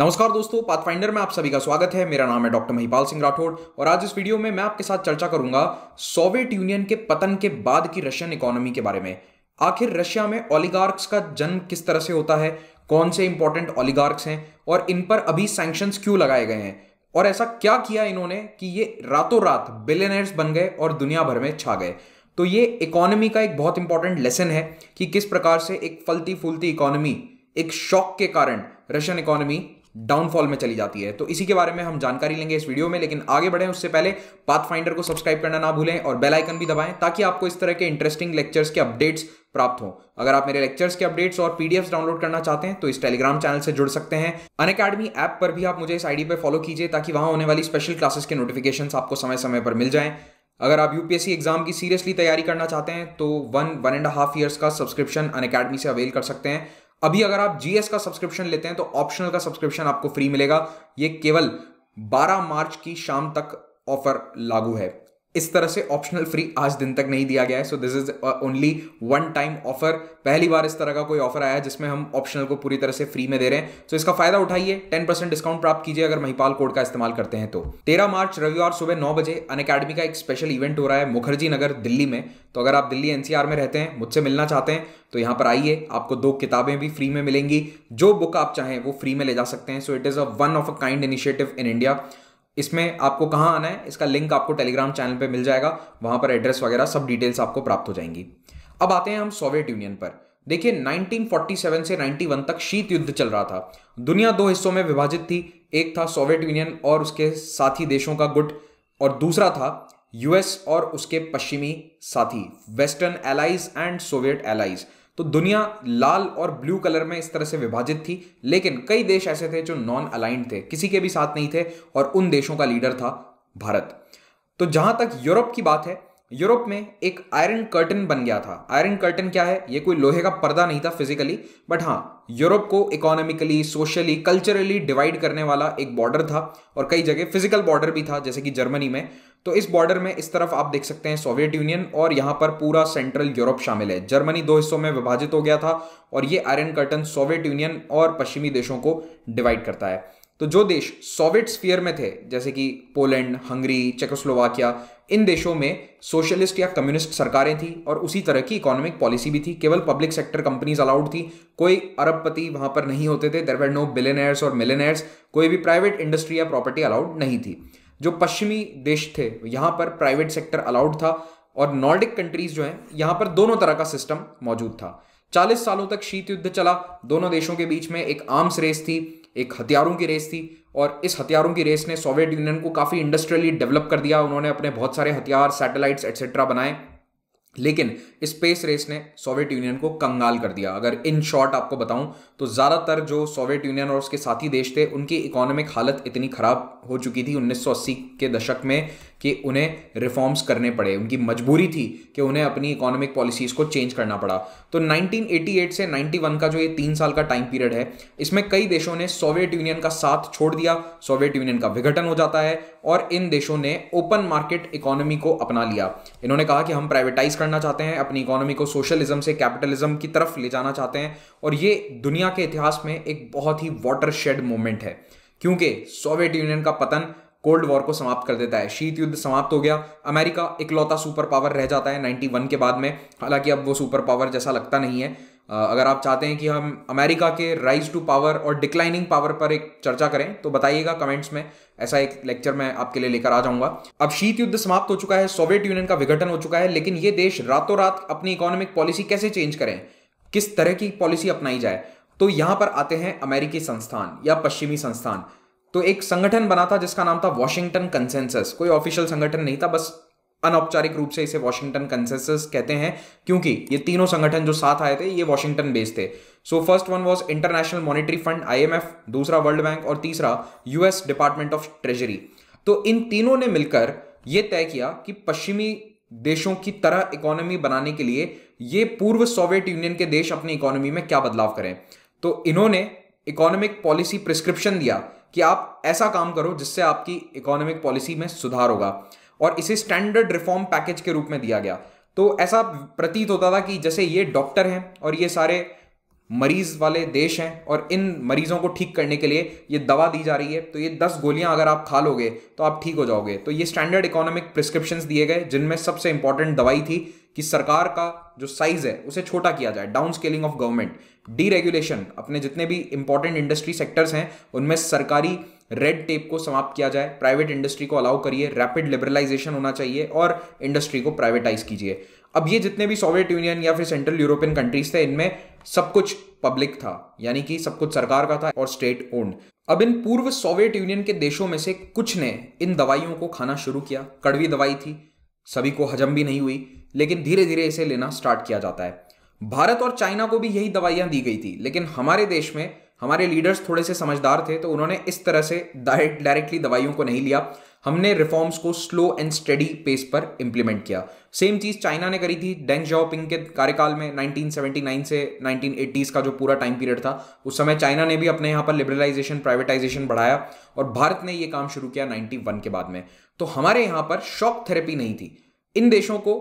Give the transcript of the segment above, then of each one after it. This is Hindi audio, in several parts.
नमस्कार दोस्तों पाथफाइंडर में आप सभी का स्वागत है मेरा नाम है डॉक्टर महिपाल सिंह राठौड़ और आज इस वीडियो में मैं आपके साथ चर्चा करूंगा सोवियत यूनियन के पतन के बाद की रशियन इकोनॉमी के बारे में आखिर रशिया में ऑलिगार्क्स का जन्म किस तरह से होता है कौन से इंपॉर्टेंट ऑलिगार्क्स हैं और इन पर अभी सैंक्शन क्यों लगाए गए हैं और ऐसा क्या किया इन्होंने कि ये रातों रात बिलेनर्स बन गए और दुनिया भर में छा गए तो ये इकोनॉमी का एक बहुत इंपॉर्टेंट लेसन है कि किस प्रकार से एक फलती फूलती इकोनॉमी एक शॉक के कारण रशियन इकोनॉमी डाउनफॉल में चली जाती है तो इसी के बारे में हम जानकारी लेंगे इस वीडियो में लेकिन आगे बढ़ें उससे पहले पाथ फाइंडर को सब्सक्राइब करना ना भूलें और बेल आइकन भी दबाएं ताकि आपको इस तरह के इंटरेस्टिंग लेक्चर्स के अपडेट्स प्राप्त हो अगर आप मेरे लेक्चर्स के अपडेट्स और पीडीएफ डाउनलोड करना चाहते हैं तो इस टेलीग्राम चैनल से जुड़ सकते हैं अन अकेडमी ऐप पर भी आप मुझे इस आईडी पर फॉलो कीजिए ताकि वहां होने वाली स्पेशल क्लासेस के नोटिफिकेशन आपको समय समय पर मिल जाएं अगर आप यूपीएससी एग्जाम की सीरियसली तैयारी करना चाहते हैं तो one one and half years का सब्सक्रिप्शन अन से अवेल कर सकते हैं अभी अगर आप जीएस का सब्सक्रिप्शन लेते हैं तो ऑप्शनल का सब्सक्रिप्शन आपको फ्री मिलेगा ये केवल 12 मार्च की शाम तक ऑफर लागू है इस तरह से ऑप्शनल फ्री आज दिन तक नहीं दिया गया है so this is only one time offer पहली बार इस तरह का कोई ऑफर आया है जिसमें हम ऑप्शनल को पूरी तरह से फ्री में दे रहे हैं सो so, इसका फायदा उठाइए टेन परसेंट डिस्काउंट प्राप्त कीजिए अगर महिपाल कोड का इस्तेमाल करते हैं तो तेरह मार्च रविवार सुबह नौ बजे अन अकेडमी का एक स्पेशल इवेंट हो रहा है मुखर्जी नगर दिल्ली में तो अगर आप दिल्ली एनसीआर में रहते हैं मुझसे मिलना चाहते हैं तो यहां पर आइए आपको दो किताबें भी फ्री में मिलेंगी जो बुक आप चाहें वो फ्री में ले जा सकते हैं so it is a one of a kind initiative in India इसमें आपको कहाँ आना है इसका लिंक आपको टेलीग्राम चैनल पे मिल जाएगा वहाँ पर एड्रेस वगैरह सब डिटेल्स आपको प्राप्त हो जाएंगी अब आते हैं हम सोवियत यूनियन पर देखिए 1947 से 91 तक शीत युद्ध चल रहा था दुनिया दो हिस्सों में विभाजित थी एक था सोवियत यूनियन और उसके साथी देशों का गुट और दूसरा था यूएस और उसके पश्चिमी साथी western allies and Soviet allies तो दुनिया लाल और ब्लू कलर में इस तरह से विभाजित थी लेकिन कई देश ऐसे थे जो नॉन अलाइंड थे किसी के भी साथ नहीं थे और उन देशों का लीडर था भारत तो जहां तक यूरोप की बात है यूरोप में एक आयरन कर्टन बन गया था आयरन कर्टन क्या है ये कोई लोहे का पर्दा नहीं था फिजिकली बट हाँ यूरोप को इकोनॉमिकली सोशली कल्चरली डिवाइड करने वाला एक बॉर्डर था और कई जगह फिजिकल बॉर्डर भी था जैसे कि जर्मनी में तो इस बॉर्डर में इस तरफ आप देख सकते हैं सोवियत यूनियन और यहां पर पूरा सेंट्रल यूरोप शामिल है जर्मनी दो हिस्सों में विभाजित हो गया था और ये आयरन कर्टन सोवियत यूनियन और पश्चिमी देशों को डिवाइड करता है तो जो देश सोवियत स्पीयर में थे जैसे कि पोलैंड हंगरी चेकोस्लोवाकिया इन देशों में सोशलिस्ट या कम्युनिस्ट सरकारें थी और उसी तरह की इकोनॉमिक पॉलिसी भी थी केवल पब्लिक सेक्टर कंपनीज अलाउड थी कोई अरबपति वहां पर नहीं होते थे देर वेर नो बिलेनर्स और मिलेनर्स कोई भी प्राइवेट इंडस्ट्री या प्रॉपर्टी अलाउड नहीं थी जो पश्चिमी देश थे यहाँ पर प्राइवेट सेक्टर अलाउड था और नॉर्डिक कंट्रीज जो हैं यहाँ पर दोनों तरह का सिस्टम मौजूद था चालीस सालों तक शीत युद्ध चला दोनों देशों के बीच में एक आर्म्स रेस थी एक हथियारों की रेस थी और इस हथियारों की रेस ने सोवियत यूनियन को काफ़ी इंडस्ट्रियली डेवलप कर दिया उन्होंने अपने बहुत सारे हथियार सैटेलाइट्स एट्सेट्रा बनाए लेकिन स्पेस रेस ने सोवियत यूनियन को कंगाल कर दिया अगर इन शॉर्ट आपको बताऊं तो ज़्यादातर जो सोवियत यूनियन और उसके साथी देश थे उनकी इकोनॉमिक हालत इतनी ख़राब हो चुकी थी 1980 के दशक में कि उन्हें रिफॉर्म्स करने पड़े उनकी मजबूरी थी कि उन्हें अपनी इकोनॉमिक पॉलिसीज़ को चेंज करना पड़ा तो 1988 से 91 का जो ये तीन साल का टाइम पीरियड है इसमें कई देशों ने सोवियत यूनियन का साथ छोड़ दिया सोवियत यूनियन का विघटन हो जाता है और इन देशों ने ओपन मार्केट इकोनॉमी को अपना लिया इन्होंने कहा कि हम प्राइवेटाइज करना चाहते हैं अपनी इकोनॉमी को सोशलिज्म से कैपिटलिज्म की तरफ ले जाना चाहते हैं और ये दुनिया के इतिहास में एक बहुत ही वाटर शेड मोमेंट है क्योंकि सोवियत यूनियन का पतन कोल्ड वॉर को समाप्त कर देता है शीत युद्ध समाप्त हो गया अमेरिका इकलौता सुपर पावर रह जाता है 91 के बाद में हालांकि अब वो सुपर पावर जैसा लगता नहीं है अगर आप चाहते हैं कि हम अमेरिका के राइज टू पावर और डिक्लाइनिंग पावर पर एक चर्चा करें तो बताइएगा कमेंट्स में ऐसा एक लेक्चर मैं आपके लिए लेकर आ जाऊंगा अब शीत युद्ध समाप्त हो चुका है सोवियत यूनियन का विघटन हो चुका है लेकिन ये देश रातों रात अपनी इकोनॉमिक पॉलिसी कैसे चेंज करें किस तरह की पॉलिसी अपनाई जाए तो यहां पर आते हैं अमेरिकी संस्थान या पश्चिमी संस्थान तो एक संगठन बना था जिसका नाम था वॉशिंगटन कंसेंसस कोई ऑफिशियल संगठन नहीं था बस अनौपचारिक रूप से इसे वॉशिंगटन कंसेंसस कहते हैं क्योंकि ये तीनों संगठन जो साथ आए थे ये वॉशिंगटन बेस्ड थे so first one was international monetary fund IMF दूसरा वर्ल्ड बैंक और तीसरा यूएस डिपार्टमेंट ऑफ ट्रेजरी तो इन तीनों ने मिलकर यह तय किया कि पश्चिमी देशों की तरह इकोनॉमी बनाने के लिए ये पूर्व सोवियत यूनियन के देश अपनी इकोनॉमी में क्या बदलाव करें तो इन्होंने इकोनॉमिक पॉलिसी प्रिस्क्रिप्शन दिया कि आप ऐसा काम करो जिससे आपकी इकोनॉमिक पॉलिसी में सुधार होगा और इसे स्टैंडर्ड रिफॉर्म पैकेज के रूप में दिया गया तो ऐसा प्रतीत होता था कि जैसे ये डॉक्टर हैं और ये सारे मरीज वाले देश हैं और इन मरीजों को ठीक करने के लिए ये दवा दी जा रही है तो ये दस गोलियां अगर आप खा लोगे तो आप ठीक हो जाओगे तो ये स्टैंडर्ड इकोनॉमिक प्रिस्क्रिप्शंस दिए गए जिनमें सबसे इंपॉर्टेंट दवाई थी कि सरकार का जो साइज है उसे छोटा किया जाए down scaling of government deregulation अपने जितने भी इंपॉर्टेंट इंडस्ट्री सेक्टर्स हैं उनमें सरकारी रेड टेप को समाप्त किया जाए प्राइवेट इंडस्ट्री को अलाउ करिए रैपिड लिबरलाइजेशन होना चाहिए और इंडस्ट्री को प्राइवेटाइज कीजिए अब ये जितने भी सोवियत यूनियन या फिर सेंट्रल यूरोपियन कंट्रीज थे इनमें सब कुछ पब्लिक था यानी कि सब कुछ सरकार का था और स्टेट ओन्ड अब इन पूर्व सोवियत यूनियन के देशों में से कुछ ने इन दवाइयों को खाना शुरू किया कड़वी दवाई थी सभी को हजम भी नहीं हुई लेकिन धीरे धीरे इसे लेना स्टार्ट किया जाता है भारत और चाइना को भी यही दवाइयां दी गई थी लेकिन हमारे देश में हमारे लीडर्स थोड़े से समझदार थे तो उन्होंने इस तरह से डायरेक्ट डायरेक्टली दवाइयों को नहीं लिया हमने रिफॉर्म्स को स्लो एंड स्टडी पेस पर इंप्लीमेंट किया सेम चीज़ चाइना ने करी थी डेंग जाओपिंग के कार्यकाल में 1979 से 1980s का जो पूरा टाइम पीरियड था उस समय चाइना ने भी अपने यहाँ पर लिबरलाइजेशन प्राइवेटाइजेशन बढ़ाया और भारत ने ये काम शुरू किया 91 के बाद में तो हमारे यहां पर शॉक थेरेपी नहीं थी इन देशों को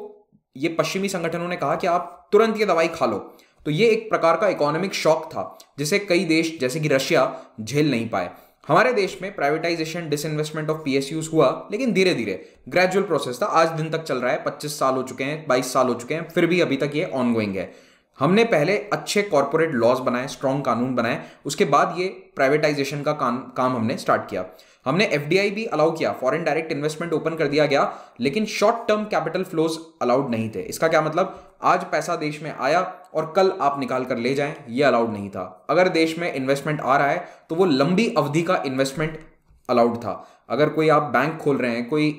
ये पश्चिमी संगठनों ने कहा कि आप तुरंत ये दवाई खा लो तो ये एक प्रकार का इकोनॉमिक शॉक था जिसे कई देश जैसे कि रशिया झेल नहीं पाए हमारे देश में प्राइवेटाइजेशन डिसइन्वेस्टमेंट ऑफ पीएसयूज हुआ लेकिन धीरे धीरे ग्रेजुअल प्रोसेस था आज दिन तक चल रहा है पच्चीस साल हो चुके हैं बाईस साल हो चुके हैं फिर भी अभी तक ये ऑनगोइंग है हमने पहले अच्छे कॉरपोरेट लॉज बनाए स्ट्रॉन्ग कानून बनाए उसके बाद ये प्राइवेटाइजेशन का काम काम हमने स्टार्ट किया हमने एफ भी अलाउ किया फॉरन डायरेक्ट इन्वेस्टमेंट ओपन कर दिया गया लेकिन short term capital flows allowed नहीं थे इसका क्या मतलब आज पैसा देश में आया और कल आप निकाल कर ले जाएं ये अलाउड नहीं था अगर देश में इन्वेस्टमेंट आ रहा है तो वो लंबी अवधि का इन्वेस्टमेंट अलाउड था अगर कोई आप बैंक खोल रहे हैं कोई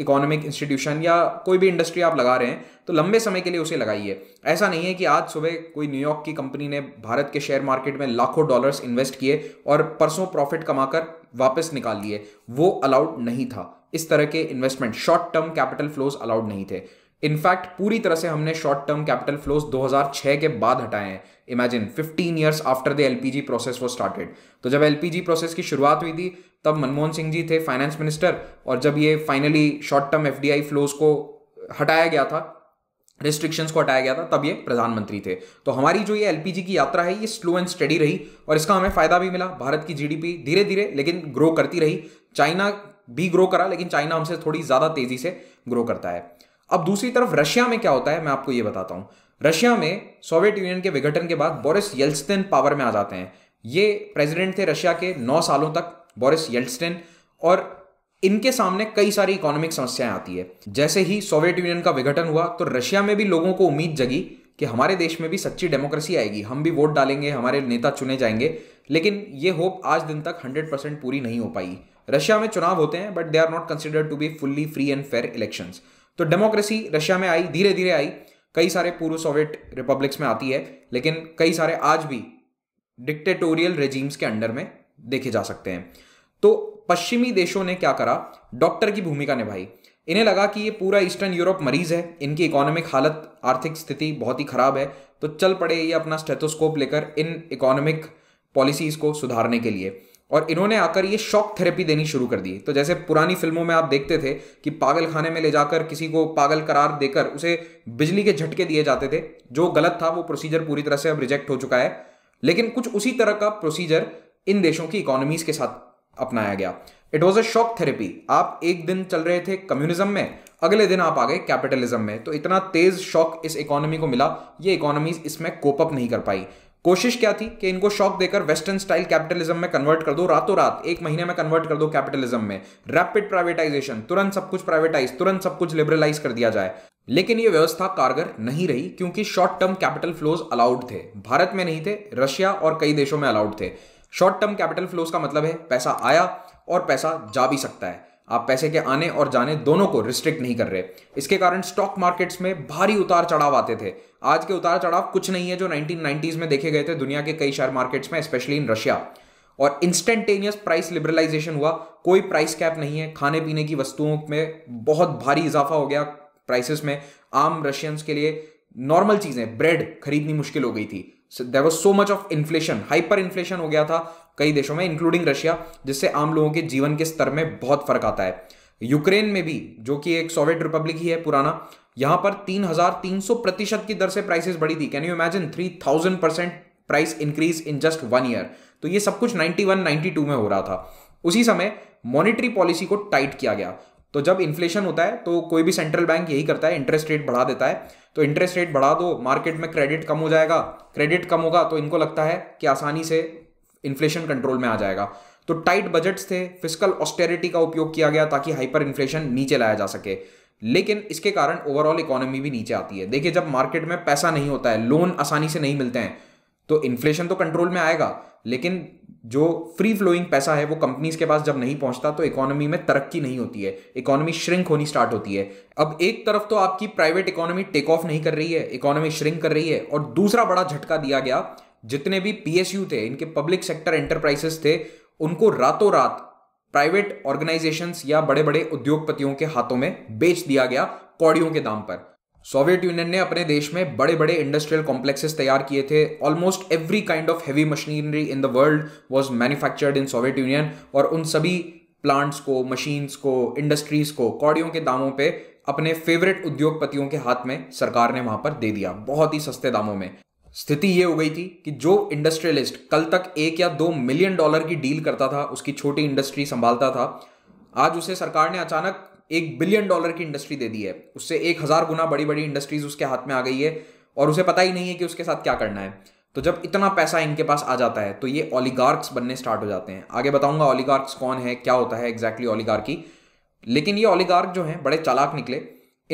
इकोनॉमिक इंस्टीट्यूशन या कोई भी इंडस्ट्री आप लगा रहे हैं तो लंबे समय के लिए उसे लगाइए ऐसा नहीं है कि आज सुबह कोई न्यूयॉर्क की कंपनी ने भारत के शेयर मार्केट में लाखों डॉलर्स इन्वेस्ट किए और परसों प्रॉफिट कमाकर वापस निकाल लिए वो अलाउड नहीं था इस तरह के investment short term capital flows allowed नहीं थे इनफैक्ट पूरी तरह से हमने शॉर्ट टर्म कैपिटल फ्लोज 2006 के बाद हटाए हैं imagine 15 years after the LPG process वो स्टार्टेड तो जब एलपीजी प्रोसेस की शुरुआत हुई थी तब मनमोहन सिंह जी थे फाइनेंस मिनिस्टर और जब ये finally short term FDI flows को हटाया गया था रिस्ट्रिक्शंस को हटाया गया था तब ये प्रधानमंत्री थे तो हमारी जो ये एलपीजी की यात्रा है ये स्लो एंड स्टडी रही और इसका हमें फायदा भी मिला भारत की जीडीपी धीरे धीरे लेकिन ग्रो करती रही चाइना भी ग्रो करा लेकिन चाइना हमसे थोड़ी ज़्यादा तेज़ी से ग्रो करता है अब दूसरी तरफ रशिया में क्या होता है मैं आपको यह बताता हूं रशिया में सोवियत यूनियन के विघटन के बाद बोरिस येल्सटेन पावर में आ जाते हैं ये प्रेसिडेंट थे रशिया के नौ सालों तक बोरिस येल्स्टिन और इनके सामने कई सारी इकोनॉमिक समस्याएं आती है जैसे ही सोवियत यूनियन का विघटन हुआ तो रशिया में भी लोगों को उम्मीद जगी कि हमारे देश में भी सच्ची डेमोक्रेसी आएगी हम भी वोट डालेंगे हमारे नेता चुने जाएंगे लेकिन ये होप आज दिन तक हंड्रेड परसेंट पूरी नहीं हो पाई रशिया में चुनाव होते हैं but they are not considered to be fully free and fair elections तो डेमोक्रेसी रशिया में आई धीरे धीरे आई कई सारे पूर्व सोवियत रिपब्लिक्स में आती है लेकिन कई सारे आज भी डिक्टेटोरियल रेजीम्स के अंडर में देखे जा सकते हैं तो पश्चिमी देशों ने क्या करा डॉक्टर की भूमिका निभाई इन्हें लगा कि ये पूरा ईस्टर्न यूरोप मरीज है इनकी इकोनॉमिक हालत आर्थिक स्थिति बहुत ही खराब है तो चल पड़े ये अपना स्टेथोस्कोप लेकर इन इकोनॉमिक पॉलिसीज को सुधारने के लिए और इन्होंने आकर ये शॉक थेरेपी देनी शुरू कर दी तो जैसे पुरानी फिल्मों में आप देखते थे कि पागल खाने में ले जाकर किसी को पागल करार देकर उसे बिजली के झटके दिए जाते थे जो गलत था वो प्रोसीजर पूरी तरह से अब रिजेक्ट हो चुका है लेकिन कुछ उसी तरह का प्रोसीजर इन देशों की इकोनॉमीज के साथ अपनाया गया it was a shock therapy आप एक दिन चल रहे थे कम्युनिज्म में अगले दिन आप आ गए कैपिटलिज्म में तो इतना तेज शॉक इस इकोनॉमी को मिला ये इकोनॉमीज इसमें कोप अप नहीं कर पाई कोशिश क्या थी कि इनको शॉक देकर वेस्टर्न स्टाइल कैपिटलिज्म में कन्वर्ट कर दो रातों रात एक महीने में कन्वर्ट कर दो कैपिटलिज्म में रैपिड प्राइवेटाइजेशन तुरंत सब कुछ प्राइवेटाइज तुरंत सब कुछ लिबरलाइज कर दिया जाए लेकिन यह व्यवस्था कारगर नहीं रही क्योंकि short term capital flows allowed थे भारत में नहीं थे रशिया और कई देशों में अलाउड थे शॉर्ट टर्म कैपिटल फ्लोज का मतलब है पैसा आया और पैसा जा भी सकता है आप पैसे के आने और जाने दोनों को रिस्ट्रिक्ट नहीं कर रहे इसके कारण स्टॉक मार्केट्स में भारी उतार चढ़ाव आते थे आज के उतार चढ़ाव कुछ नहीं है जो नाइनटीन में देखे गए थे दुनिया के कई शेयर मार्केट्स में स्पेशली इन रशिया और इंस्टेंटेनियस प्राइस लिबरलाइजेशन हुआ कोई प्राइस कैप नहीं है खाने पीने की वस्तुओं में बहुत भारी इजाफा हो गया प्राइसेस में आम रशियंस के लिए नॉर्मल चीज़ें ब्रेड खरीदनी मुश्किल हो गई थी there was so much of inflation hyperinflation हो गया था कई देशों में इंक्लूडिंग रशिया जिससे आम लोगों के जीवन के स्तर में बहुत फर्क आता है यूक्रेन में भी जो कि एक सोवियत रिपब्लिक ही है पुराना यहां पर सौ प्रतिशत की दर से प्राइसेस बढ़ी थी can you imagine thousand percent price increase in just one year तो ये सब कुछ नाइनटी टू में हो रहा था उसी समय मॉनिटरी पॉलिसी को टाइट किया गया तो जब इन्फ्लेशन होता है तो कोई भी सेंट्रल बैंक यही करता है इंटरेस्ट रेट बढ़ा देता है तो इंटरेस्ट रेट बढ़ा दो मार्केट में क्रेडिट कम हो जाएगा क्रेडिट कम होगा तो इनको लगता है कि आसानी से इन्फ्लेशन कंट्रोल में आ जाएगा तो टाइट बजट्स थे फिजिकल ऑस्टेरिटी का उपयोग किया गया ताकि हाइपर इन्फ्लेशन नीचे लाया जा सके लेकिन इसके कारण ओवरऑल इकोनॉमी भी नीचे आती है देखिए जब मार्केट में पैसा नहीं होता है लोन आसानी से नहीं मिलते हैं तो इन्फ्लेशन तो कंट्रोल में आएगा लेकिन जो फ्री फ्लोइंग पैसा है वो कंपनीज के पास जब नहीं पहुंचता तो इकोनॉमी में तरक्की नहीं होती है इकोनॉमी श्रिंक होनी स्टार्ट होती है अब एक तरफ तो आपकी प्राइवेट इकोनॉमी टेक ऑफ नहीं कर रही है इकोनॉमी श्रिंक कर रही है और दूसरा बड़ा झटका दिया गया जितने भी पीएसयू थे इनके पब्लिक सेक्टर एंटरप्राइजेस थे उनको रातों रात प्राइवेट ऑर्गेनाइजेशंस या बड़े बड़े उद्योगपतियों के हाथों में बेच दिया गया कौड़ियों के दाम पर सोवियत यूनियन ने अपने देश में बड़े बड़े इंडस्ट्रियल कॉम्प्लेक्सेस तैयार किए थे almost every kind of heavy machinery in the world was manufactured in Soviet Union और उन सभी प्लांट्स को मशीन्स को इंडस्ट्रीज को कौड़ियों के दामों पर अपने फेवरेट उद्योगपतियों के हाथ में सरकार ने वहां पर दे दिया बहुत ही सस्ते दामों में स्थिति ये हो गई थी कि जो इंडस्ट्रियलिस्ट कल तक एक या दो मिलियन डॉलर की डील करता था उसकी छोटी इंडस्ट्री संभालता था आज उसे सरकार ने अचानक एक बिलियन डॉलर की इंडस्ट्री दे दी है उससे एक हजार गुना बड़ी बड़ी इंडस्ट्रीज उसके हाथ में आ गई है और उसे पता ही नहीं है कि उसके साथ क्या करना है तो जब इतना पैसा इनके पास आ जाता है तो ये ओलीगार्क्स बनने स्टार्ट हो जाते हैं आगे बताऊंगा ओलीगार्क्स कौन है क्या होता है एग्जैक्टली ओलीगार्की लेकिन ये ओलीगार्क जो हैं बड़े चालाक निकले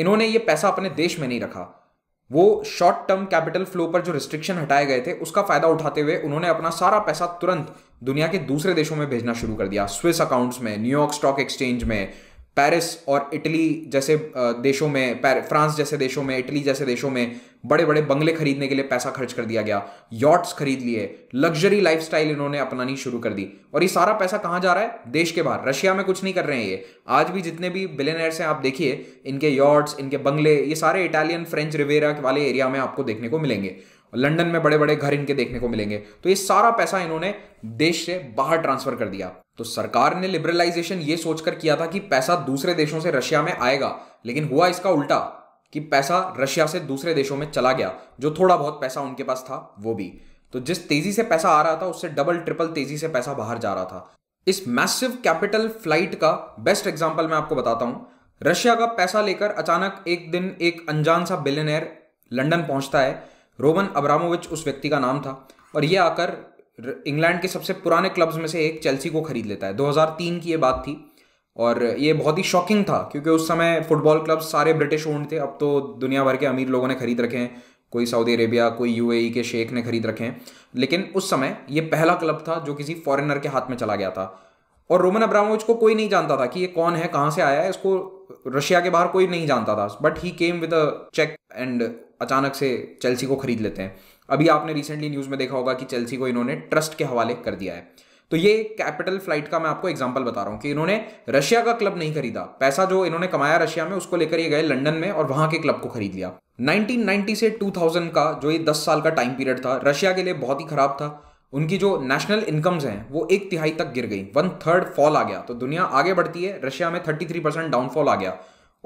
इन्होंने ये पैसा अपने देश में नहीं रखा वो शॉर्ट टर्म कैपिटल फ्लो पर जो रिस्ट्रिक्शन हटाए गए थे उसका फायदा उठाते हुए उन्होंने अपना सारा पैसा तुरंत दुनिया के दूसरे देशों में भेजना शुरू कर दिया स्विस अकाउंट्स में न्यूयॉर्क स्टॉक एक्सचेंज में पेरिस और इटली जैसे देशों में फ्रांस जैसे देशों में इटली जैसे देशों में बड़े बड़े बंगले खरीदने के लिए पैसा खर्च कर दिया गया यॉट्स खरीद लिए लग्जरी लाइफ इन्होंने अपनानी शुरू कर दी और ये सारा पैसा कहाँ जा रहा है देश के बाहर रशिया में कुछ नहीं कर रहे हैं ये आज भी जितने भी बिलेनर्स हैं आप देखिए इनके यॉट्स इनके बंगले ये सारे इटालियन फ्रेंच रिवेरा वाले एरिया में आपको देखने को मिलेंगे लंदन में बड़े बड़े घर इनके देखने को मिलेंगे तो ये सारा पैसा इन्होंने देश से बाहर ट्रांसफर कर दिया तो सरकार ने लिबरलाइजेशन ये सोचकर किया था कि पैसा दूसरे देशों से रशिया में आएगा लेकिन हुआ इसका उल्टा कि पैसा रशिया से दूसरे देशों में चला गया जो थोड़ा बहुत पैसा उनके पास था वो भी तो जिस तेजी से पैसा आ रहा था उससे डबल ट्रिपल तेजी से पैसा बाहर जा रहा था इस मैसिव कैपिटल फ्लाइट का बेस्ट एग्जाम्पल मैं आपको बताता हूं रशिया का पैसा लेकर अचानक एक दिन एक अनजान सा बिलियनर लंदन पहुंचता है रोमन अब्रामोविच उस व्यक्ति का नाम था और यह आकर इंग्लैंड के सबसे पुराने क्लब्स में से एक चेल्सी को खरीद लेता है 2003 की यह बात थी और ये बहुत ही शॉकिंग था क्योंकि उस समय फुटबॉल क्लब सारे ब्रिटिश ओन्ड थे अब तो दुनिया भर के अमीर लोगों ने खरीद रखे हैं कोई सऊदी अरेबिया कोई यू e के शेख ने खरीद रखे हैं लेकिन उस समय ये पहला क्लब था जो किसी फॉरेनर के हाथ में चला गया था और रोमन अब्रामोविच को कोई नहीं जानता था कि ये कौन है कहाँ से आया है इसको रशिया के बाहर कोई नहीं जानता था but he came with a cheque एंड अचानक से चेल्सी को खरीद लेते हैं अभी आपने रिसेंटली न्यूज़ में देखा होगा कि चेल्सी को इन्होंने ट्रस्ट के हवाले कर दिया है तो ये कैपिटल फ्लाइट का मैं आपको एग्जाम्पल बता रहा हूँ कि इन्होंने रशिया का क्लब नहीं खरीदा पैसा जो इन्होंने कमाया रशिया में उसको लेकर ये गए लंदन में और वहां के क्लब को खरीद लिया 1990 से 2000 का जो ये 10 साल का टाइम पीरियड था रशिया के लिए बहुत ही खराब था उनकी जो नेशनल इनकम्स हैं वो एक तिहाई तक गिर गई वन थर्ड फॉल आ गया तो दुनिया आगे बढ़ती है रशिया में थर्टी थ्री परसेंट डाउनफॉल आ गया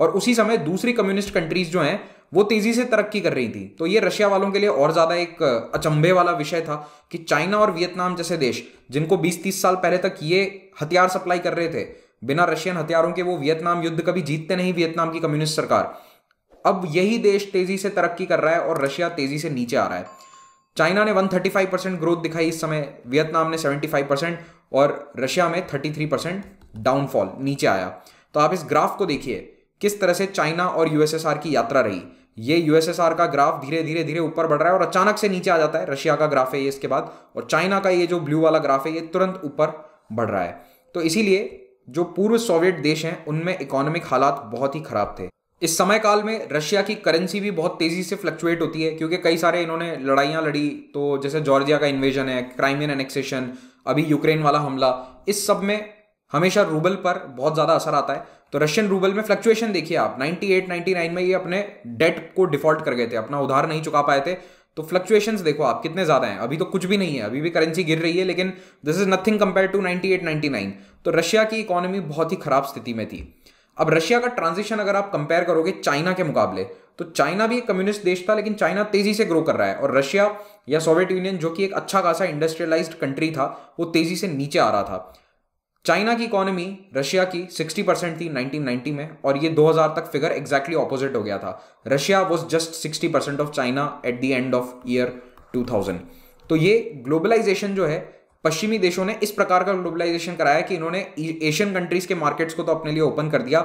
और उसी समय दूसरी कम्युनिस्ट कंट्रीज जो हैं वो तेजी से तरक्की कर रही थी तो ये रशिया वालों के लिए और ज्यादा एक अचंभे वाला विषय था कि चाइना और वियतनाम जैसे देश जिनको 20-30 साल पहले तक ये हथियार सप्लाई कर रहे थे बिना रशियन हथियारों के वो वियतनाम युद्ध कभी जीतते नहीं वियतनाम की कम्युनिस्ट सरकार अब यही देश तेजी से तरक्की कर रहा है और रशिया तेजी से नीचे आ रहा है चाइना ने 135 परसेंट ग्रोथ दिखाई इस समय वियतनाम ने 75 परसेंट और रशिया में 33 परसेंट डाउनफॉल नीचे आया तो आप इस ग्राफ को देखिए किस तरह से चाइना और यूएसएसआर की यात्रा रही ये यूएसएसआर का ग्राफ धीरे धीरे धीरे ऊपर बढ़ रहा है और अचानक से नीचे आ जाता है रशिया का ग्राफ है ये इसके बाद और चाइना का ये जो ब्लू वाला ग्राफ है ये तुरंत ऊपर बढ़ रहा है तो इसीलिए जो पूर्व सोवियत देश हैं उनमें इकोनॉमिक हालात बहुत ही खराब थे इस समय काल में रशिया की करेंसी भी बहुत तेज़ी से फ्लक्चुएट होती है क्योंकि कई सारे इन्होंने लड़ाइयाँ लड़ी तो जैसे जॉर्जिया का इन्वेजन है क्राइमियन एनेक्सेशन अभी यूक्रेन वाला हमला इस सब में हमेशा रूबल पर बहुत ज़्यादा असर आता है तो रशियन रूबल में फ्लक्चुएशन देखिए आप 98 99 में ये अपने डेट को डिफॉल्ट कर गए थे अपना उधार नहीं चुका पाए थे तो फ्लक्चुएशंस देखो आप कितने ज़्यादा हैं अभी तो कुछ भी नहीं है अभी भी करेंसी गिर रही है लेकिन this is nothing compare to 98 99 तो रशिया की इकोनॉमी बहुत ही खराब स्थिति में थी अब रशिया का ट्रांजिशन अगर आप कंपेयर करोगे चाइना के मुकाबले तो चाइना भी एक कम्युनिस्ट देश था लेकिन चाइना तेजी से ग्रो कर रहा है और रशिया या सोवियत यूनियन जो कि एक अच्छा खासा इंडस्ट्रियलाइज्ड कंट्री था वो तेजी से नीचे आ रहा था चाइना की इकोनॉमी रशिया की 60 परसेंट थी 1990 में और ये 2000 तक फिगर एग्जैक्टली ऑपोजिट हो गया था Russia was just 60 percent of China at the end of year 2000 तो ये ग्लोबलाइजेशन जो है पश्चिमी देशों ने इस प्रकार का ग्लोबलाइजेशन कराया कि इन्होंने एशियन कंट्रीज के मार्केट्स को तो अपने लिए ओपन कर दिया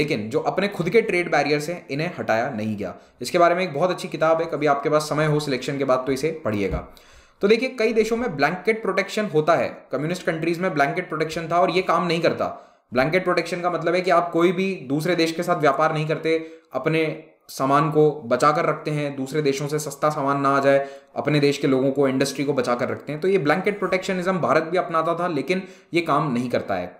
लेकिन जो अपने खुद के ट्रेड बैरियर्स हैं इन्हें हटाया नहीं गया इसके बारे में एक बहुत अच्छी किताब है कभी आपके पास समय हो सिलेक्शन के बाद तो इसे पढ़िएगा तो देखिए कई देशों में ब्लैंकेट प्रोटेक्शन होता है कम्युनिस्ट कंट्रीज में ब्लैंकेट प्रोटेक्शन था और ये काम नहीं करता ब्लैंकेट प्रोटेक्शन का मतलब है कि आप कोई भी दूसरे देश के साथ व्यापार नहीं करते अपने सामान को बचा कर रखते हैं दूसरे देशों से सस्ता सामान ना आ जाए अपने देश के लोगों को इंडस्ट्री को बचा कर रखते हैं तो ये ब्लैंकेट प्रोटेक्शनिज्म भारत भी अपनाता था लेकिन ये काम नहीं करता है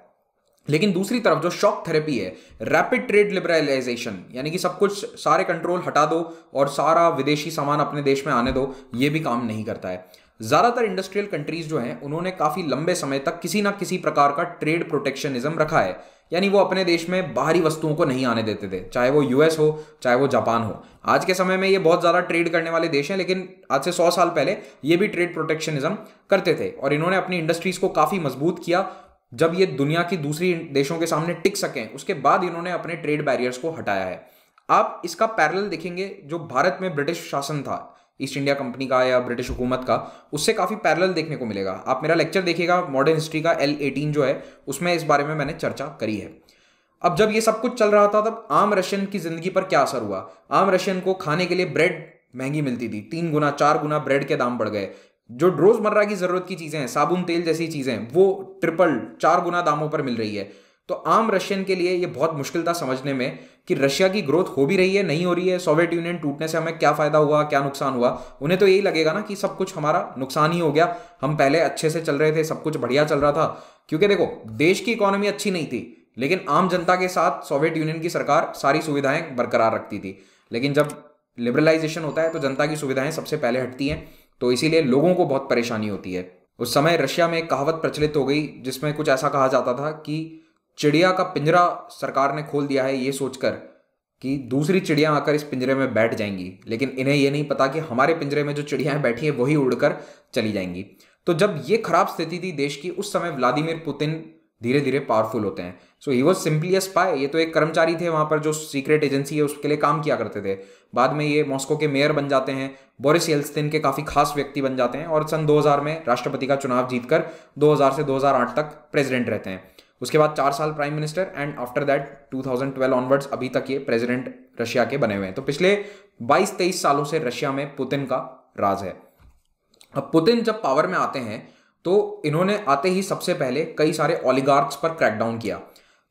लेकिन दूसरी तरफ जो शॉक थेरेपी है रैपिड ट्रेड लिबरलाइजेशन यानी कि सब कुछ सारे कंट्रोल हटा दो और सारा विदेशी सामान अपने देश में आने दो ये भी काम नहीं करता है ज़्यादातर इंडस्ट्रियल कंट्रीज़ जो हैं उन्होंने काफ़ी लंबे समय तक किसी ना किसी प्रकार का ट्रेड प्रोटेक्शनिज्म रखा है यानी वो अपने देश में बाहरी वस्तुओं को नहीं आने देते थे चाहे वो यूएस हो चाहे वो जापान हो आज के समय में ये बहुत ज़्यादा ट्रेड करने वाले देश हैं लेकिन आज से सौ साल पहले ये भी ट्रेड प्रोटेक्शनिज्म करते थे और इन्होंने अपनी इंडस्ट्रीज़ को काफ़ी मजबूत किया जब ये दुनिया की दूसरी देशों के सामने टिक सकें उसके बाद इन्होंने अपने ट्रेड बैरियर्स को हटाया है आप इसका पैरल देखेंगे जो भारत में ब्रिटिश शासन था ईस्ट इंडिया कंपनी का या ब्रिटिश हुकूमत का उससे काफ़ी पैरल देखने को मिलेगा आप मेरा लेक्चर देखिएगा मॉडर्न हिस्ट्री का एल एटीन जो है उसमें इस बारे में मैंने चर्चा करी है अब जब ये सब कुछ चल रहा था तब आम रशियन की ज़िंदगी पर क्या असर हुआ आम रशियन को खाने के लिए ब्रेड महंगी मिलती थी तीन गुना चार गुना ब्रेड के दाम बढ़ गए जो रोज़मर्रा की ज़रूरत की चीज़ें हैं साबुन तेल जैसी चीज़ें वो ट्रिपल चार गुना दामों पर मिल रही है तो आम रशियन के लिए ये बहुत मुश्किल था समझने में कि रशिया की ग्रोथ हो भी रही है नहीं हो रही है सोवियत यूनियन टूटने से हमें क्या फ़ायदा हुआ क्या नुकसान हुआ उन्हें तो यही लगेगा ना कि सब कुछ हमारा नुकसान ही हो गया हम पहले अच्छे से चल रहे थे सब कुछ बढ़िया चल रहा था क्योंकि देखो देश की इकोनॉमी अच्छी नहीं थी लेकिन आम जनता के साथ सोवियत यूनियन की सरकार सारी सुविधाएं बरकरार रखती थी लेकिन जब लिबरलाइजेशन होता है तो जनता की सुविधाएं सबसे पहले हटती हैं तो इसीलिए लोगों को बहुत परेशानी होती है उस समय रशिया में एक कहावत प्रचलित हो गई जिसमें कुछ ऐसा कहा जाता था कि चिड़िया का पिंजरा सरकार ने खोल दिया है ये सोचकर कि दूसरी चिड़िया आकर इस पिंजरे में बैठ जाएंगी लेकिन इन्हें यह नहीं पता कि हमारे पिंजरे में जो चिड़ियाँ बैठी हैं वही उड़कर चली जाएंगी तो जब ये खराब स्थिति थी देश की उस समय व्लादिमीर पुतिन धीरे धीरे पावरफुल होते हैं so he was simply a spy ये तो एक कर्मचारी थे वहाँ पर जो सीक्रेट एजेंसी है उसके लिए काम किया करते थे बाद में ये मॉस्को के मेयर बन जाते हैं बोरिस येल्सिन के काफ़ी खास व्यक्ति बन जाते हैं और सन 2000 में राष्ट्रपति का चुनाव जीतकर 2000 से 2008 तक प्रेसिडेंट रहते हैं उसके बाद चार साल prime minister and after that 2012 onwards अभी तक ये प्रेसिडेंट रशिया के बने हुए हैं तो पिछले 22-23 सालों से रशिया में पुतिन का राज है अब पुतिन जब पावर में आते हैं तो इन्होंने आते ही सबसे पहले कई सारे ऑलिगार्क्स पर क्रैकडाउन किया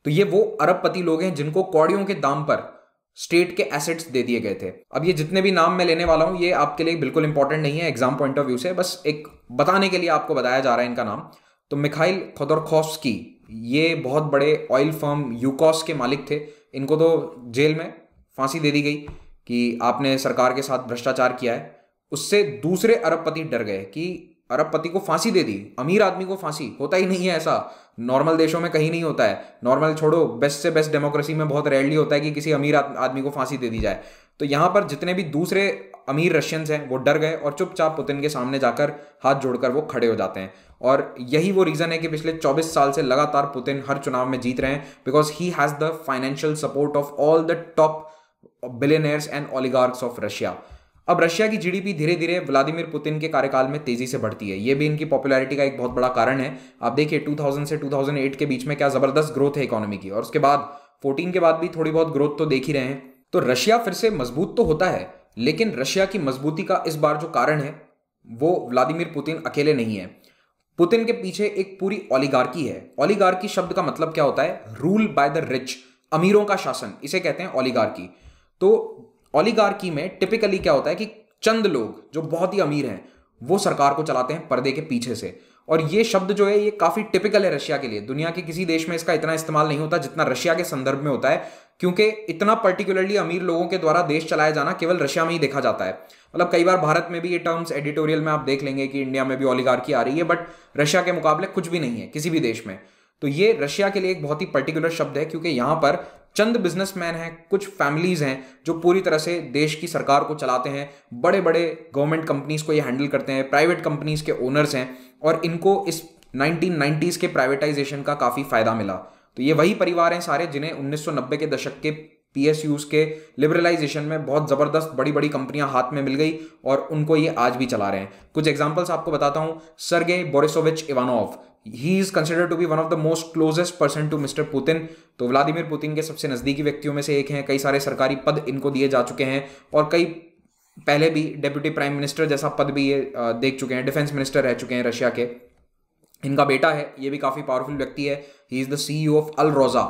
तो ये वो अरबपति लोग हैं जिनको कौड़ियों के दाम पर स्टेट के एसेट्स दे दिए गए थे अब ये जितने भी नाम मैं लेने वाला हूँ ये आपके लिए बिल्कुल इंपॉर्टेंट नहीं है एग्जाम पॉइंट ऑफ व्यू से बस एक बताने के लिए आपको बताया जा रहा है इनका नाम तो मिखाइल खोदरखोस्की ये बहुत बड़े ऑयल फर्म यूकॉस के मालिक थे इनको तो जेल में फांसी दे दी गई कि आपने सरकार के साथ भ्रष्टाचार किया है उससे दूसरे अरबपति डर गए कि अरबपति को फांसी दे दी अमीर आदमी को फांसी होता ही नहीं है ऐसा नॉर्मल देशों में कहीं नहीं होता है नॉर्मल छोड़ो बेस्ट से बेस्ट डेमोक्रेसी में बहुत रेयरली होता है कि किसी अमीर आदमी को फांसी दे दी जाए तो यहां पर जितने भी दूसरे अमीर रशियंस हैं वो डर गए और चुपचाप पुतिन के सामने जाकर हाथ जोड़कर वो खड़े हो जाते हैं और यही वो रीज़न है कि पिछले 24 साल से लगातार पुतिन हर चुनाव में जीत रहे हैं because he has the financial support of all the top billionaires and oligarchs of Russia अब रशिया की जीडीपी धीरे धीरे व्लादिमीर पुतिन के कार्यकाल में तेजी से बढ़ती है ये भी इनकी पॉपुलैरिटी का एक बहुत बड़ा कारण है आप देखिए 2000 से 2008 के बीच में क्या ज़बरदस्त ग्रोथ है इकोनॉमी की और उसके बाद 14 के बाद भी थोड़ी बहुत ग्रोथ तो देख ही रहे हैं तो रशिया फिर से मजबूत तो होता है लेकिन रशिया की मजबूती का इस बार जो कारण है वो व्लादिमीर पुतिन अकेले नहीं है पुतिन के पीछे एक पूरी ओलीगार्की है ओलीगार्की शब्द का मतलब क्या होता है रूल बाय द रिच अमीरों का शासन इसे कहते हैं ओलीगार्की तो ओलीगार्की में टिपिकली क्या होता है कि चंद लोग जो बहुत ही अमीर हैं वो सरकार को चलाते हैं पर्दे के पीछे से और ये शब्द जो है ये काफ़ी टिपिकल है रशिया के लिए दुनिया के किसी देश में इसका इतना इस्तेमाल नहीं होता जितना रशिया के संदर्भ में होता है क्योंकि इतना पर्टिकुलरली अमीर लोगों के द्वारा देश चलाया जाना केवल रशिया में ही देखा जाता है मतलब कई बार भारत में भी ये टर्म्स एडिटोरियल में आप देख लेंगे कि इंडिया में भी की आ रही है बट रशिया के मुकाबले कुछ भी नहीं है किसी भी देश में तो ये रशिया के लिए एक बहुत ही पर्टिकुलर शब्द है क्योंकि यहां पर चंद बिजनेसमैन हैं कुछ फैमिलीज हैं जो पूरी तरह से देश की सरकार को चलाते हैं बड़े बड़े गवर्नमेंट कंपनीज को ये हैंडल करते हैं प्राइवेट कंपनीज के ओनर्स हैं और इनको इस 1990s के प्राइवेटाइजेशन का काफ़ी फायदा मिला तो ये वही परिवार हैं सारे जिन्हें 1990 के दशक के पीएसयूज के लिबरलाइजेशन में बहुत ज़बरदस्त बड़ी बड़ी कंपनियां हाथ में मिल गई और उनको ये आज भी चला रहे हैं कुछ एग्जाम्पल्स आपको बताता हूँ Sergei Borisovich Ivanov he is consider to be one of the most closest person to mister Putin तो व्लादिमिर पुतिन के सबसे नज़दीकी व्यक्तियों में से एक हैं कई सारे सरकारी पद इनको दिए जा चुके हैं और कई पहले भी डेप्यूटी प्राइम मिनिस्टर जैसा पद भी ये देख चुके हैं डिफेंस मिनिस्टर रह चुके हैं रशिया के इनका बेटा है ये भी काफ़ी पावरफुल व्यक्ति है he is the CEO of Alrosa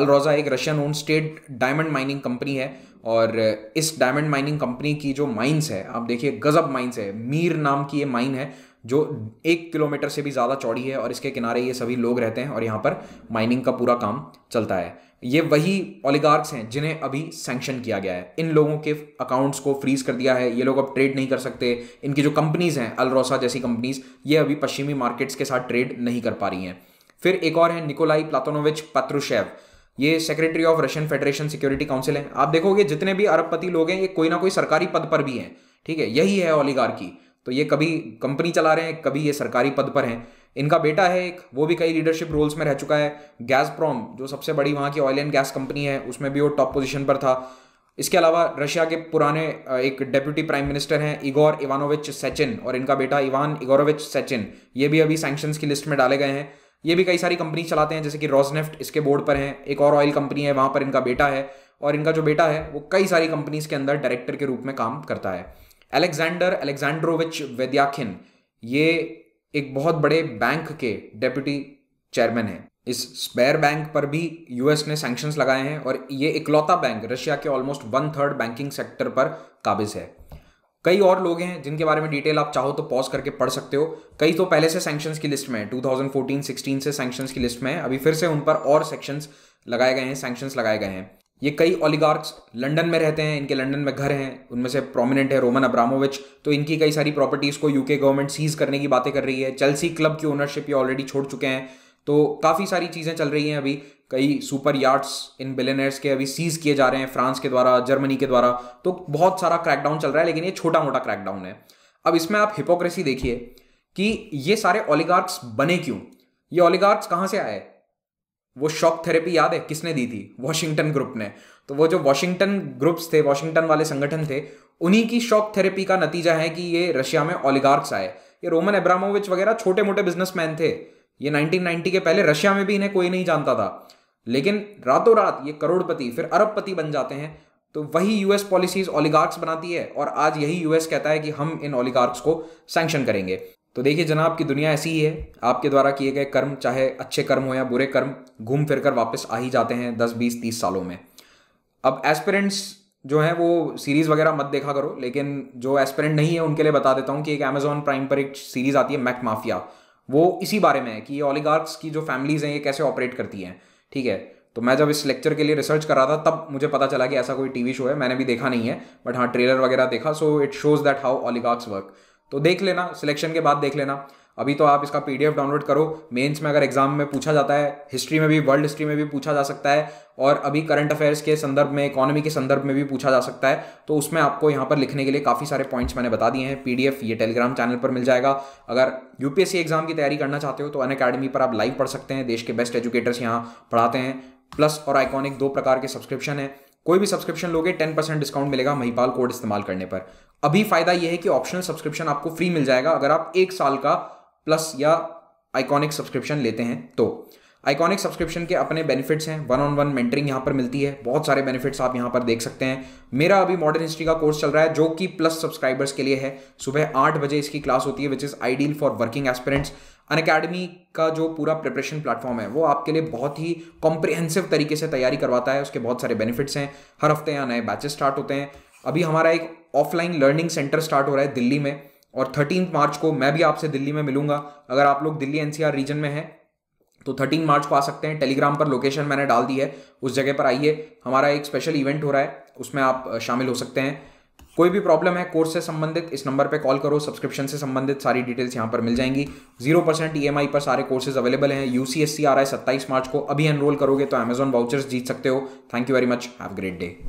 Alrosa एक Russian own state diamond mining company है और इस डायमंड माइनिंग कंपनी की जो माइंस है आप देखिए गज़ब माइंस है मीर नाम की ये माइन है जो एक किलोमीटर से भी ज़्यादा चौड़ी है और इसके किनारे ये सभी लोग रहते हैं और यहाँ पर माइनिंग का पूरा काम चलता है ये वही ओलिगार्क्स हैं जिन्हें अभी सैंक्शन किया गया है इन लोगों के अकाउंट्स को फ्रीज कर दिया है ये लोग अब ट्रेड नहीं कर सकते इनकी जो कंपनीज़ हैं अलरोसा जैसी कंपनीज़ ये अभी पश्चिमी मार्केट्स के साथ ट्रेड नहीं कर पा रही हैं फिर एक और है निकोलाई प्लातोनोविच पत्रुशेव ये secretary of Russian Federation Security Council है आप देखोगे जितने भी अरबपति लोग हैं ये कोई ना कोई सरकारी पद पर भी हैं ठीक है यही है की तो ये कभी कंपनी चला रहे हैं कभी ये सरकारी पद पर हैं इनका बेटा है एक वो भी कई लीडरशिप रोल्स में रह चुका है गैस प्रॉम जो सबसे बड़ी वहाँ की ऑयल एंड गैस कंपनी है उसमें भी वो टॉप पोजिशन पर था इसके अलावा रशिया के पुराने एक डेप्यूटी प्राइम मिनिस्टर हैं इगोर इवानोविच सेचिन और इनका बेटा इवान इगोरोविच सेचिन ये भी अभी सैक्शन की लिस्ट में डाले गए हैं ये भी कई सारी कंपनी चलाते हैं जैसे कि रॉजनेफ्ट इसके बोर्ड पर हैं एक और ऑयल कंपनी है वहाँ पर इनका बेटा है और इनका जो बेटा है वो कई सारी कंपनीज के अंदर डायरेक्टर के रूप में काम करता है अलेक्जेंडर अलेक्जेंड्रोविच वेद्याखिन ये एक बहुत बड़े बैंक के डेप्यूटी चेयरमैन है इस स्पेयर बैंक पर भी यूएस ने सैंक्शंस लगाए हैं और ये इकलौता बैंक रशिया के almost one third banking sector पर काबिज है कई और लोग हैं जिनके बारे में डिटेल आप चाहो तो पॉज करके पढ़ सकते हो कई तो पहले से सैंक्शंस की लिस्ट में है 2014-16 से सैंक्शंस की लिस्ट में है अभी फिर से उन पर और सेक्शंस लगाए गए हैं सैंक्शंस लगाए गए हैं ये कई ओलीगार्क्स लंदन में रहते हैं इनके लंदन में घर हैं उनमें से प्रोमिनेंट है रोमन अब्रामोविच तो इनकी कई सारी प्रॉपर्टीज़ को यूके गवर्नमेंट सीज करने की बातें कर रही है चेल्सी क्लब की ओनरशिप ये ऑलरेडी छोड़ चुके हैं तो काफ़ी सारी चीज़ें चल रही हैं अभी कई सुपर यार्ड्स इन बिलेनर्स के अभी सीज किए जा रहे हैं फ्रांस के द्वारा जर्मनी के द्वारा तो बहुत सारा क्रैकडाउन चल रहा है लेकिन ये छोटा मोटा क्रैकडाउन है अब इसमें आप हिपोक्रेसी देखिए कि ये सारे ओलीगार्क्स बने क्यों ये ओलिगार्क्स कहाँ से आए वो शॉक थेरेपी याद है किसने दी थी वॉशिंगटन ग्रुप ने तो वो जो वॉशिंगटन ग्रुप्स थे वॉशिंगटन वाले संगठन थे उन्हीं की शॉक थेरेपी का नतीजा है कि ये रशिया में ओलिगार्क्स आए ये रोमन एब्रामोविच वगैरह छोटे मोटे बिजनेसमैन थे ये 1990 के पहले रशिया में भी इन्हें कोई नहीं जानता था लेकिन रातों रात ये करोड़पति फिर अरबपति बन जाते हैं तो वही यूएस पॉलिसीज ओलिगार्क्स बनाती है और आज यही यूएस कहता है कि हम इन ओलिगार्क्स को सैंक्शन करेंगे तो देखिए जनाब की दुनिया ऐसी ही है आपके द्वारा किए गए कर्म चाहे अच्छे कर्म हो या बुरे कर्म घूम फिर कर वापस आ ही जाते हैं दस बीस तीस सालों में अब एस्पेरेंट्स जो हैं वो सीरीज़ वगैरह मत देखा करो लेकिन जो एस्पेरेंट नहीं है उनके लिए बता देता हूँ कि एक अमेजोन प्राइम पर एक सीरीज़ आती है मैक माफिया वो इसी बारे में है कि ये ऑलिगार्क्स की जो फैमिलीज़ हैं ये कैसे ऑपरेट करती हैं ठीक है तो मैं जब इस लेक्चर के लिए रिसर्च कर रहा था तब मुझे पता चला कि ऐसा कोई टीवी शो है मैंने भी देखा नहीं है बट हाँ ट्रेलर वगैरह देखा so it shows that how oligarchs work तो देख लेना सिलेक्शन के बाद देख लेना अभी तो आप इसका पीडीएफ डाउनलोड करो मेंस में अगर एग्जाम में पूछा जाता है हिस्ट्री में भी वर्ल्ड हिस्ट्री में भी पूछा जा सकता है और अभी करंट अफेयर्स के संदर्भ में इकोनॉमी के संदर्भ में भी पूछा जा सकता है तो उसमें आपको यहाँ पर लिखने के लिए काफ़ी सारे पॉइंट्स मैंने बता दिए हैं पीडीएफ ये टेलीग्राम चैनल पर मिल जाएगा अगर यूपीएससी एग्जाम की तैयारी करना चाहते हो तो अन अकेडमी पर आप लाइव पढ़ सकते हैं देश के बेस्ट एजुकेटर्स यहाँ पढ़ाते हैं प्लस और आइकॉनिक दो प्रकार के सब्सक्रिप्शन है कोई भी सब्सक्रिप्शन लोगे टेन परसेंट डिस्काउंट मिलेगा महिपाल कोड इस्तेमाल करने पर अभी फायदा यह है कि ऑप्शनल सब्सक्रिप्शन आपको फ्री मिल जाएगा अगर आप एक साल का प्लस या आइकॉनिक सब्सक्रिप्शन लेते हैं तो आइकॉनिक सब्सक्रिप्शन के अपने बेनिफिट्स हैं वन ऑन वन मेंटरिंग यहाँ पर मिलती है बहुत सारे बेनिफिट्स आप यहाँ पर देख सकते हैं मेरा अभी मॉडर्न हिस्ट्री का कोर्स चल रहा है जो कि प्लस सब्सक्राइबर्स के लिए है सुबह आठ बजे इसकी क्लास होती है which is ideal for working aspirants Unacademy का जो पूरा प्रिपरेशन प्लेटफॉर्म है वो आपके लिए बहुत ही कॉम्प्रिहेंसिव तरीके से तैयारी करवाता है उसके बहुत सारे बेनिफिट्स हैं हर हफ्ते यहाँ नए बैचेस स्टार्ट होते हैं अभी हमारा एक ऑफलाइन लर्निंग सेंटर स्टार्ट हो रहा है दिल्ली में और थर्टीन मार्च को मैं भी आपसे दिल्ली में मिलूंगा अगर आप लोग दिल्ली एनसीआर रीजन में हैं तो थर्टीन मार्च को आ सकते हैं टेलीग्राम पर लोकेशन मैंने डाल दी है उस जगह पर आइए हमारा एक स्पेशल इवेंट हो रहा है उसमें आप शामिल हो सकते हैं कोई भी प्रॉब्लम है कोर्स से संबंधित इस नंबर पे कॉल करो सब्सक्रिप्शन से संबंधित सारी डिटेल्स यहाँ पर मिल जाएंगी जीरो परसेंट ई पर सारे कोर्सेज अवेलेबल हैं यू सी आ रहा है सत्ताईस मार्च को अभी एनरोल करोगे तो अमेजॉन वाउचर्स जीत सकते हो thank you very much have great day